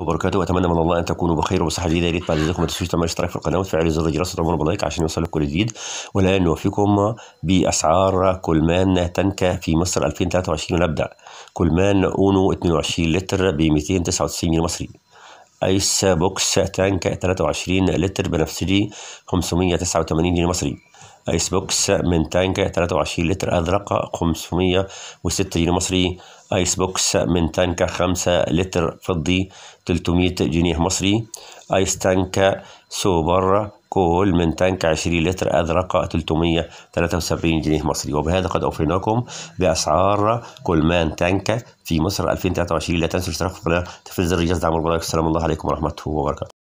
وبركاته واتمنى من الله ان تكونوا بخير وبصحه جيده يا ريت بعد اذنكم ما تنسوش تعملوا اشتراك في القناه وتفعلوا زر الجرس وتعملوا بلايك عشان يوصلك كل جديد والان نوفيكم باسعار كولمان تنكا في مصر 2023 ونبدا كولمان اونو 22 لتر ب 299 جنيه مصري ايس بوكس تانك 23 لتر بنفسجي 589 جنيه مصري ايس بوكس من تانك 23 لتر ازرق 506 جنيه مصري ايس بوكس من تانك 5 لتر فضي 300 جنيه مصري ايس تانكا سوبر كول من تانك 20 لتر ازرق 373 جنيه مصري وبهذا قد اوفيناكم بأسعار كولمان تانكا في مصر 2023 لا تنسوا الاشتراك في القناة تفعيل زر الجرس دعم القناة السلام الله عليكم ورحمة الله وبركاته